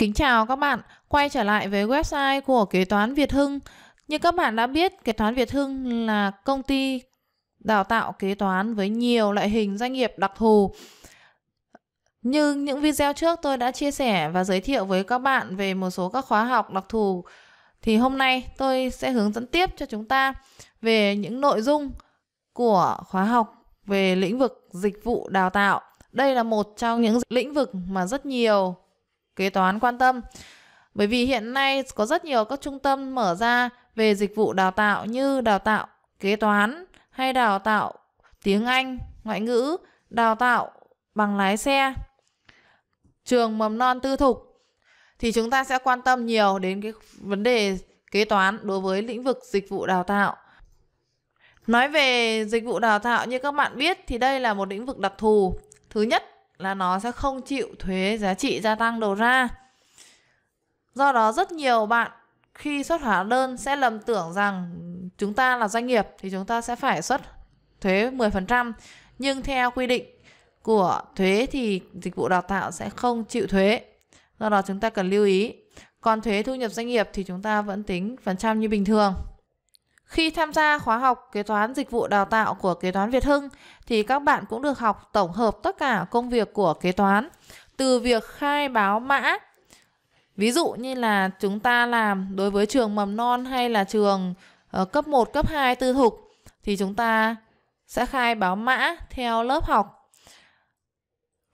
Kính chào các bạn, quay trở lại với website của Kế toán Việt Hưng. Như các bạn đã biết, Kế toán Việt Hưng là công ty đào tạo kế toán với nhiều loại hình doanh nghiệp đặc thù. Như những video trước tôi đã chia sẻ và giới thiệu với các bạn về một số các khóa học đặc thù thì hôm nay tôi sẽ hướng dẫn tiếp cho chúng ta về những nội dung của khóa học về lĩnh vực dịch vụ đào tạo. Đây là một trong những lĩnh vực mà rất nhiều kế toán quan tâm. Bởi vì hiện nay có rất nhiều các trung tâm mở ra về dịch vụ đào tạo như đào tạo kế toán hay đào tạo tiếng Anh, ngoại ngữ, đào tạo bằng lái xe, trường mầm non tư thục thì chúng ta sẽ quan tâm nhiều đến cái vấn đề kế toán đối với lĩnh vực dịch vụ đào tạo. Nói về dịch vụ đào tạo như các bạn biết thì đây là một lĩnh vực đặc thù. Thứ nhất là nó sẽ không chịu thuế giá trị gia tăng đầu ra. Do đó rất nhiều bạn khi xuất hóa đơn sẽ lầm tưởng rằng chúng ta là doanh nghiệp thì chúng ta sẽ phải xuất thuế 10%, nhưng theo quy định của thuế thì dịch vụ đào tạo sẽ không chịu thuế. Do đó chúng ta cần lưu ý. Còn thuế thu nhập doanh nghiệp thì chúng ta vẫn tính phần trăm như bình thường. Khi tham gia khóa học kế toán dịch vụ đào tạo của kế toán Việt Hưng thì các bạn cũng được học tổng hợp tất cả công việc của kế toán từ việc khai báo mã Ví dụ như là chúng ta làm đối với trường mầm non hay là trường uh, cấp 1, cấp 2 tư thục thì chúng ta sẽ khai báo mã theo lớp học.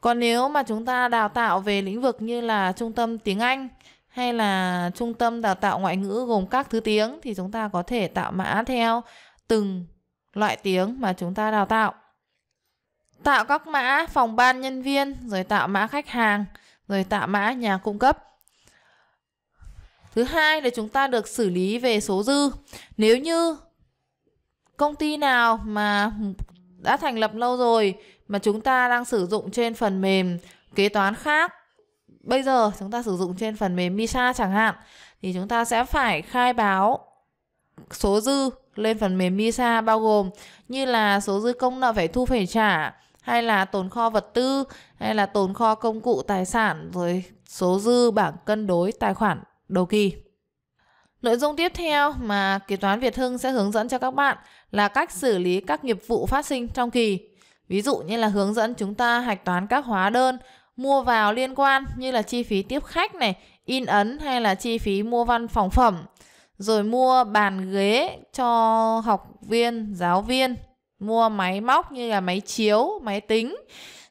Còn nếu mà chúng ta đào tạo về lĩnh vực như là trung tâm tiếng Anh hay là trung tâm đào tạo ngoại ngữ gồm các thứ tiếng thì chúng ta có thể tạo mã theo từng loại tiếng mà chúng ta đào tạo. Tạo các mã phòng ban nhân viên, rồi tạo mã khách hàng, rồi tạo mã nhà cung cấp. Thứ hai là chúng ta được xử lý về số dư. Nếu như công ty nào mà đã thành lập lâu rồi mà chúng ta đang sử dụng trên phần mềm kế toán khác bây giờ chúng ta sử dụng trên phần mềm Misa chẳng hạn thì chúng ta sẽ phải khai báo số dư lên phần mềm Misa bao gồm như là số dư công nợ phải thu phải trả hay là tồn kho vật tư hay là tồn kho công cụ tài sản rồi số dư bảng cân đối tài khoản đầu kỳ. Nội dung tiếp theo mà kế toán Việt Hưng sẽ hướng dẫn cho các bạn là cách xử lý các nghiệp vụ phát sinh trong kỳ. Ví dụ như là hướng dẫn chúng ta hạch toán các hóa đơn mua vào liên quan như là chi phí tiếp khách này, in ấn hay là chi phí mua văn phòng phẩm, rồi mua bàn ghế cho học viên, giáo viên, mua máy móc như là máy chiếu, máy tính,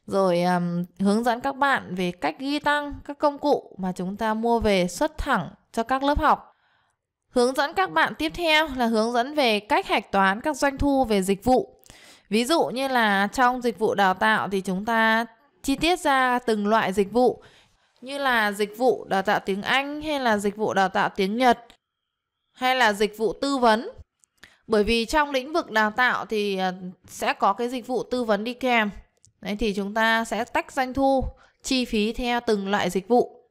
rồi um, hướng dẫn các bạn về cách ghi tăng các công cụ mà chúng ta mua về xuất thẳng cho các lớp học. Hướng dẫn các bạn tiếp theo là hướng dẫn về cách hạch toán các doanh thu về dịch vụ. Ví dụ như là trong dịch vụ đào tạo thì chúng ta chi tiết ra từng loại dịch vụ như là dịch vụ đào tạo tiếng Anh hay là dịch vụ đào tạo tiếng Nhật hay là dịch vụ tư vấn. Bởi vì trong lĩnh vực đào tạo thì à, sẽ có cái dịch vụ tư vấn đi kèm. Đấy thì chúng ta sẽ tách doanh thu, chi phí theo từng loại dịch vụ.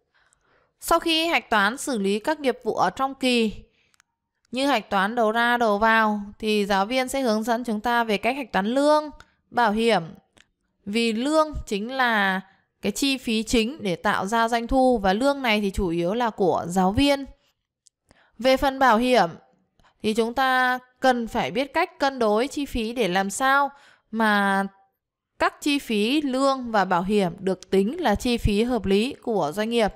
Sau khi hạch toán xử lý các nghiệp vụ ở trong kỳ như hạch toán đầu ra đầu vào thì giáo viên sẽ hướng dẫn chúng ta về cách hạch toán lương, bảo hiểm, vì lương chính là cái chi phí chính để tạo ra doanh thu và lương này thì chủ yếu là của giáo viên. Về phần bảo hiểm thì chúng ta cần phải biết cách cân đối chi phí để làm sao mà các chi phí lương và bảo hiểm được tính là chi phí hợp lý của doanh nghiệp.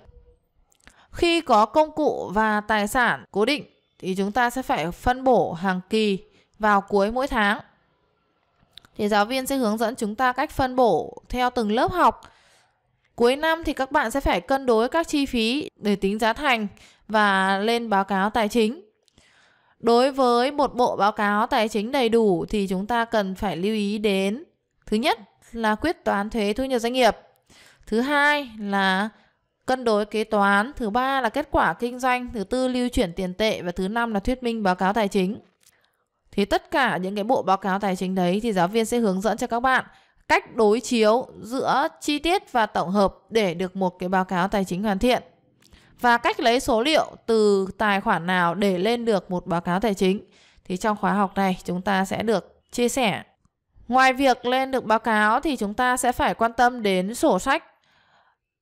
Khi có công cụ và tài sản cố định thì chúng ta sẽ phải phân bổ hàng kỳ vào cuối mỗi tháng thì giáo viên sẽ hướng dẫn chúng ta cách phân bổ theo từng lớp học. Cuối năm thì các bạn sẽ phải cân đối các chi phí để tính giá thành và lên báo cáo tài chính. Đối với một bộ báo cáo tài chính đầy đủ thì chúng ta cần phải lưu ý đến thứ nhất là quyết toán thuế thu nhập doanh nghiệp, thứ hai là cân đối kế toán, thứ ba là kết quả kinh doanh, thứ tư lưu chuyển tiền tệ và thứ năm là thuyết minh báo cáo tài chính. Thì tất cả những cái bộ báo cáo tài chính đấy thì giáo viên sẽ hướng dẫn cho các bạn cách đối chiếu giữa chi tiết và tổng hợp để được một cái báo cáo tài chính hoàn thiện và cách lấy số liệu từ tài khoản nào để lên được một báo cáo tài chính thì trong khóa học này chúng ta sẽ được chia sẻ. Ngoài việc lên được báo cáo thì chúng ta sẽ phải quan tâm đến sổ sách.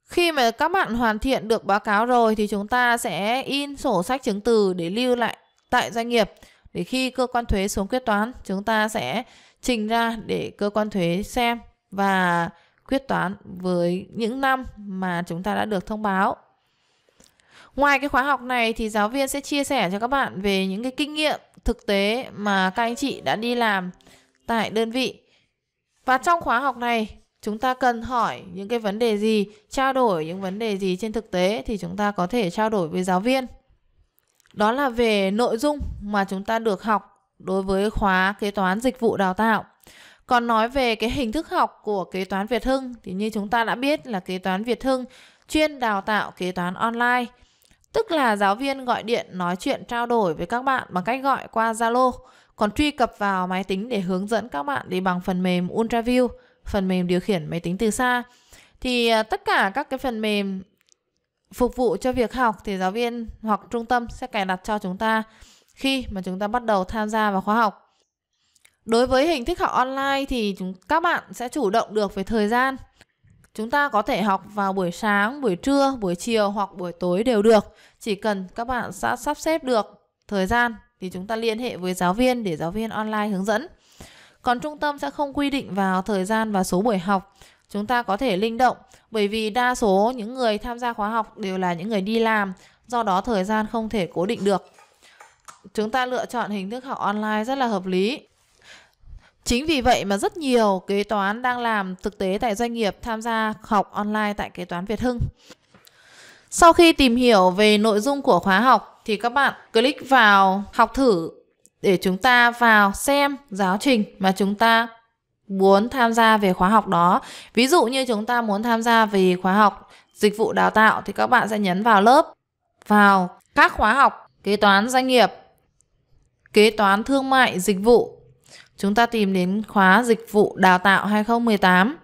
Khi mà các bạn hoàn thiện được báo cáo rồi thì chúng ta sẽ in sổ sách chứng từ để lưu lại tại doanh nghiệp. Để khi cơ quan thuế xuống quyết toán, chúng ta sẽ trình ra để cơ quan thuế xem và quyết toán với những năm mà chúng ta đã được thông báo. Ngoài cái khóa học này thì giáo viên sẽ chia sẻ cho các bạn về những cái kinh nghiệm thực tế mà các anh chị đã đi làm tại đơn vị. Và trong khóa học này, chúng ta cần hỏi những cái vấn đề gì, trao đổi những vấn đề gì trên thực tế thì chúng ta có thể trao đổi với giáo viên. Đó là về nội dung mà chúng ta được học đối với khóa kế toán dịch vụ đào tạo. Còn nói về cái hình thức học của kế toán Việt Hưng thì như chúng ta đã biết là kế toán Việt Hưng chuyên đào tạo kế toán online. Tức là giáo viên gọi điện nói chuyện trao đổi với các bạn bằng cách gọi qua Zalo, còn truy cập vào máy tính để hướng dẫn các bạn đi bằng phần mềm UltraView, phần mềm điều khiển máy tính từ xa. Thì à, tất cả các cái phần mềm phục vụ cho việc học thì giáo viên hoặc trung tâm sẽ cài đặt cho chúng ta khi mà chúng ta bắt đầu tham gia vào khóa học. Đối với hình thức học online thì chúng, các bạn sẽ chủ động được về thời gian. Chúng ta có thể học vào buổi sáng, buổi trưa, buổi chiều hoặc buổi tối đều được. Chỉ cần các bạn đã sắp xếp được thời gian thì chúng ta liên hệ với giáo viên để giáo viên online hướng dẫn. Còn trung tâm sẽ không quy định vào thời gian và số buổi học chúng ta có thể linh động bởi vì đa số những người tham gia khóa học đều là những người đi làm, do đó thời gian không thể cố định được. Chúng ta lựa chọn hình thức học online rất là hợp lý. Chính vì vậy mà rất nhiều kế toán đang làm thực tế tại doanh nghiệp tham gia học online tại kế toán Việt Hưng. Sau khi tìm hiểu về nội dung của khóa học thì các bạn click vào học thử để chúng ta vào xem giáo trình mà chúng ta muốn tham gia về khóa học đó ví dụ như chúng ta muốn tham gia về khóa học dịch vụ đào tạo thì các bạn sẽ nhấn vào lớp vào các khóa học kế toán doanh nghiệp kế toán thương mại dịch vụ chúng ta tìm đến khóa dịch vụ đào tạo 2018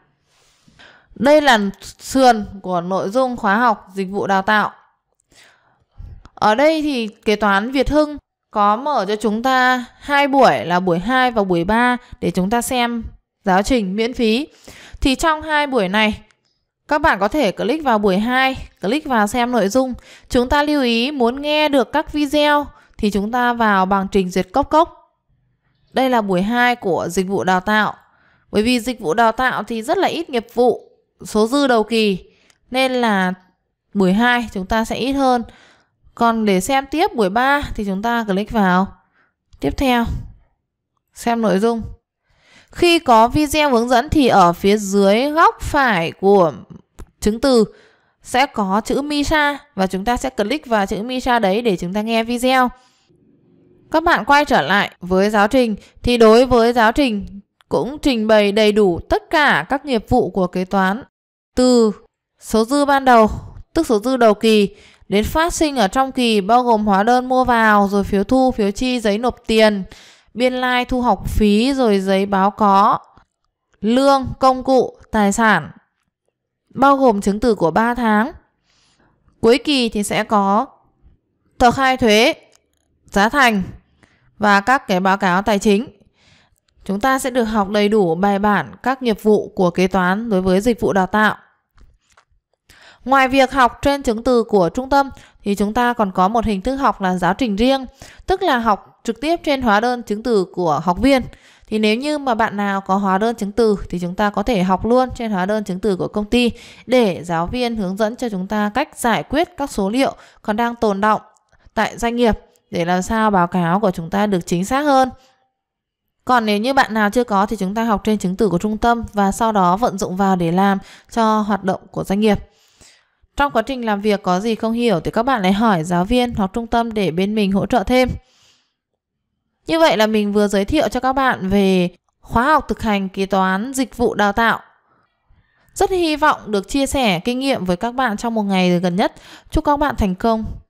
đây là sườn của nội dung khóa học dịch vụ đào tạo ở đây thì kế toán Việt Hưng có mở cho chúng ta hai buổi là buổi 2 và buổi 3 để chúng ta xem giáo trình miễn phí. Thì trong hai buổi này, các bạn có thể click vào buổi 2, click vào xem nội dung. Chúng ta lưu ý muốn nghe được các video thì chúng ta vào bằng trình duyệt cốc cốc. Đây là buổi 2 của dịch vụ đào tạo. Bởi vì dịch vụ đào tạo thì rất là ít nghiệp vụ, số dư đầu kỳ. Nên là buổi 2 chúng ta sẽ ít hơn. Còn để xem tiếp buổi 3 thì chúng ta click vào tiếp theo. Xem nội dung. Khi có video hướng dẫn thì ở phía dưới góc phải của chứng từ sẽ có chữ MISA và chúng ta sẽ click vào chữ MISA đấy để chúng ta nghe video. Các bạn quay trở lại với giáo trình thì đối với giáo trình cũng trình bày đầy đủ tất cả các nghiệp vụ của kế toán từ số dư ban đầu tức số dư đầu kỳ đến phát sinh ở trong kỳ bao gồm hóa đơn mua vào rồi phiếu thu, phiếu chi, giấy nộp tiền, biên lai like thu học phí rồi giấy báo có, lương, công cụ, tài sản, bao gồm chứng từ của 3 tháng. Cuối kỳ thì sẽ có tờ khai thuế, giá thành và các cái báo cáo tài chính. Chúng ta sẽ được học đầy đủ bài bản các nghiệp vụ của kế toán đối với dịch vụ đào tạo. Ngoài việc học trên chứng từ của trung tâm, thì chúng ta còn có một hình thức học là giáo trình riêng, tức là học trực tiếp trên hóa đơn chứng từ của học viên. Thì nếu như mà bạn nào có hóa đơn chứng từ thì chúng ta có thể học luôn trên hóa đơn chứng từ của công ty để giáo viên hướng dẫn cho chúng ta cách giải quyết các số liệu còn đang tồn động tại doanh nghiệp để làm sao báo cáo của chúng ta được chính xác hơn. Còn nếu như bạn nào chưa có thì chúng ta học trên chứng từ của trung tâm và sau đó vận dụng vào để làm cho hoạt động của doanh nghiệp. Trong quá trình làm việc có gì không hiểu thì các bạn lại hỏi giáo viên hoặc trung tâm để bên mình hỗ trợ thêm. Như vậy là mình vừa giới thiệu cho các bạn về khóa học thực hành kế toán dịch vụ đào tạo. Rất hy vọng được chia sẻ kinh nghiệm với các bạn trong một ngày gần nhất. Chúc các bạn thành công!